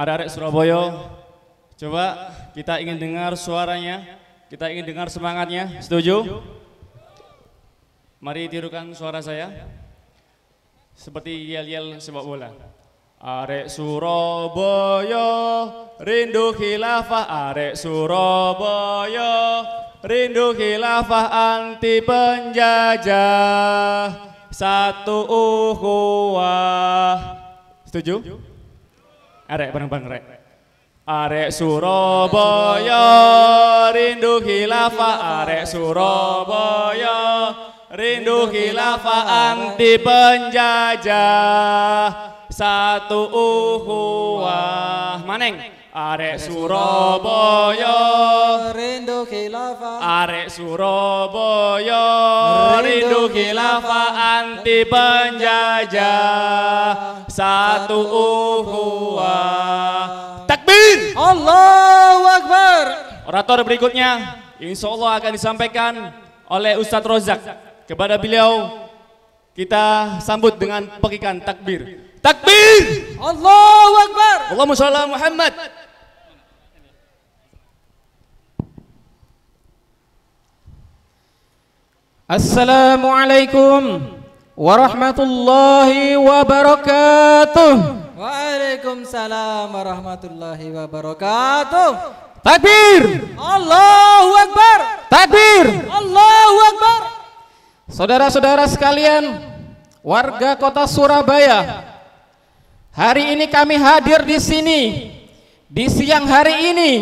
Arek-arek Surabaya, coba kita ingin dengar suaranya, kita ingin dengar semangatnya. Setuju? Mari tirukan suara saya. Seperti yel-yel sepak bola. Arek Surabaya rindu khilafah Arek Surabaya rindu khilafah anti penjajah satu ukhuwah Setuju? Setuju? Arek bareng-bareng rek. Arek Surabaya rindu khilafah arek Surabaya rindu khilafah anti penjajah satu uhuah maneng. Arek Surabaya rindu khilafah Arek Surabaya rindu khilafah anti penjajah satu uhuah Takbir Allahu Akbar Orator berikutnya insya Allah akan disampaikan oleh Ustadz Rozak kepada beliau kita sambut dengan pekikan takbir takbir Allahu Akbar Allahumma sholli Muhammad Assalamualaikum warahmatullahi wabarakatuh. Waalaikumsalam warahmatullahi wabarakatuh. Takbir. Allahu Akbar. Takbir. Allahu Akbar. Saudara-saudara sekalian, warga Kota Surabaya. Hari ini kami hadir di sini di siang hari ini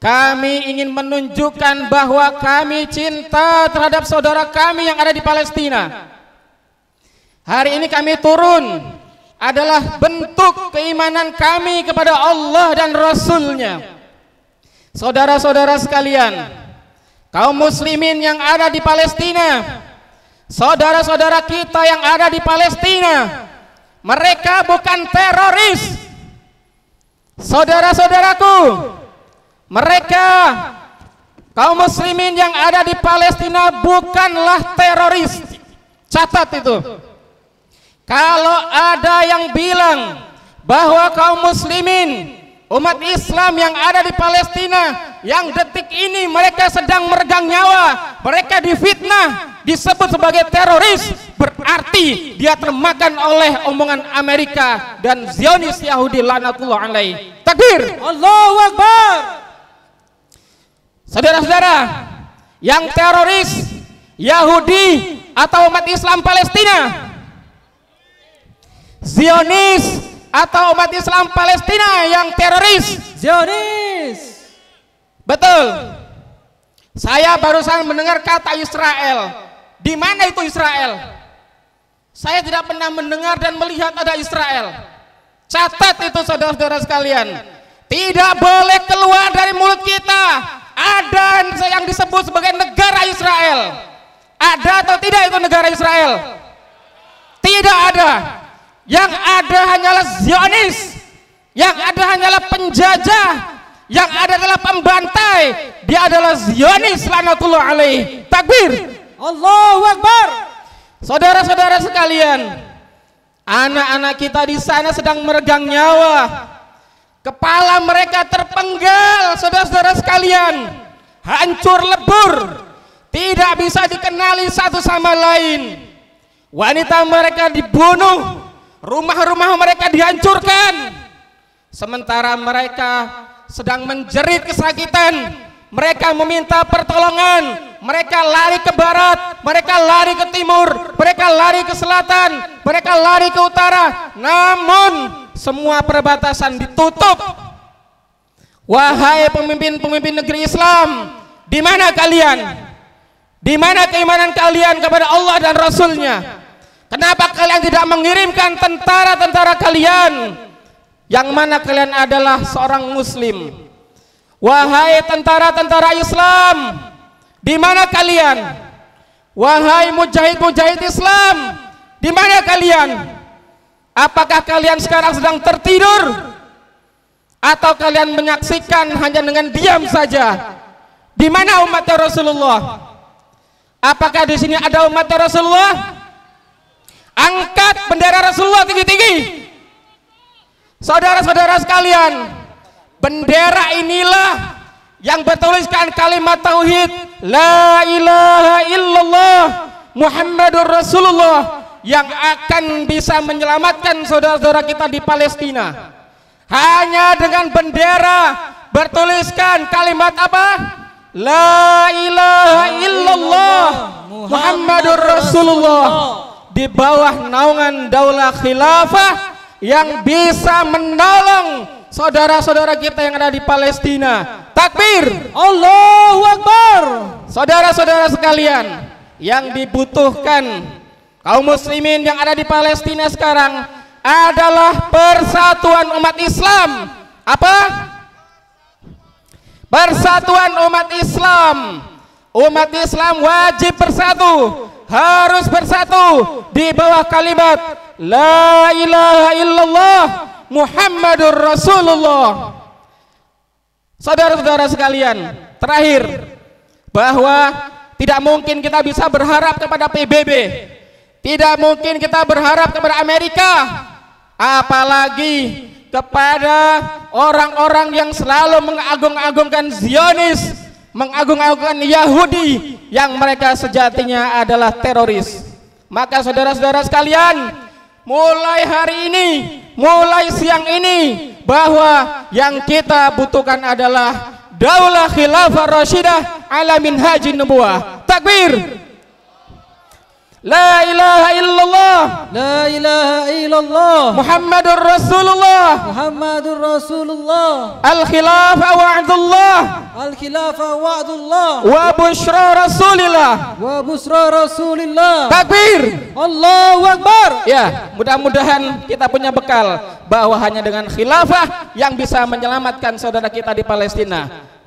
kami ingin menunjukkan bahwa kami cinta terhadap saudara kami yang ada di Palestina. Hari ini kami turun adalah bentuk keimanan kami kepada Allah dan Rasulnya. Saudara-saudara sekalian, kaum muslimin yang ada di Palestina, saudara-saudara kita yang ada di Palestina, mereka bukan teroris. Saudara-saudaraku, mereka kaum muslimin yang ada di Palestina bukanlah teroris catat itu kalau ada yang bilang bahwa kaum muslimin umat Islam yang ada di Palestina yang detik ini mereka sedang meregang nyawa mereka difitnah disebut sebagai teroris berarti dia termakan oleh omongan Amerika dan Zionis Yahudi lanatullah alaih takbir Allahu Akbar saudara-saudara yang teroris Yahudi atau umat Islam Palestina Zionis atau umat Islam Palestina yang teroris Zionis betul saya barusan mendengar kata Israel di mana itu Israel saya tidak pernah mendengar dan melihat ada Israel catat itu saudara-saudara sekalian tidak boleh keluar dari mulut kita ada yang disebut sebagai negara Israel. Ada atau tidak itu negara Israel? Tidak ada. Yang ada hanyalah Zionis. Yang ada hanyalah penjajah. Yang ada adalah pembantai. Dia adalah Zionis lanatullah alaih. Takbir. Allahu Akbar. Saudara-saudara sekalian, anak-anak kita di sana sedang meregang nyawa Kepala mereka terpenggal, saudara-saudara sekalian. Hancur lebur, tidak bisa dikenali satu sama lain. Wanita mereka dibunuh, rumah-rumah mereka dihancurkan. Sementara mereka sedang menjerit kesakitan, mereka meminta pertolongan, mereka lari ke barat, mereka lari ke timur, mereka lari ke selatan, mereka lari ke utara. Namun semua perbatasan ditutup. Wahai pemimpin-pemimpin negeri Islam, di mana kalian? Di mana keimanan kalian kepada Allah dan Rasulnya? Kenapa kalian tidak mengirimkan tentara-tentara kalian yang mana kalian adalah seorang muslim? Wahai tentara-tentara Islam, di mana kalian? Wahai mujahid-mujahid Islam, di mana kalian? Apakah kalian sekarang sedang tertidur? Atau kalian menyaksikan hanya dengan diam saja? Di mana umat Rasulullah? Apakah di sini ada umat Rasulullah? Angkat bendera Rasulullah tinggi-tinggi. Saudara-saudara sekalian, bendera inilah yang bertuliskan kalimat tauhid la ilaha illallah Muhammadur Rasulullah yang akan bisa menyelamatkan saudara-saudara kita di Palestina. Hanya dengan bendera bertuliskan kalimat apa? La ilaha illallah Muhammadur Rasulullah di bawah naungan daulah khilafah yang bisa menolong saudara-saudara kita yang ada di Palestina. Takbir. Allahu Akbar. Saudara-saudara sekalian, yang dibutuhkan kaum muslimin yang ada di Palestina sekarang adalah persatuan umat Islam apa? persatuan umat Islam umat Islam wajib bersatu harus bersatu di bawah kalimat la ilaha illallah Muhammadur Rasulullah saudara-saudara sekalian terakhir bahwa tidak mungkin kita bisa berharap kepada PBB tidak mungkin kita berharap kepada Amerika, apalagi kepada orang-orang yang selalu mengagung-agungkan Zionis, mengagung-agungkan Yahudi yang mereka sejatinya adalah teroris. Maka saudara-saudara sekalian, mulai hari ini, mulai siang ini, bahwa yang kita butuhkan adalah daulah khilafah rasyidah Alamin Haji nubuah. Takbir! La ilaha illallah. La ilaha illallah. Muhammadur Rasulullah. Muhammadur Rasulullah. Al khilafah wa'dullah. Al khilafah wa'dullah. Wa bushra Rasulillah. Wa bushra Rasulillah. Takbir. Allahu Akbar. Ya, mudah-mudahan kita punya bekal bahwa hanya dengan khilafah yang bisa menyelamatkan saudara kita di Palestina.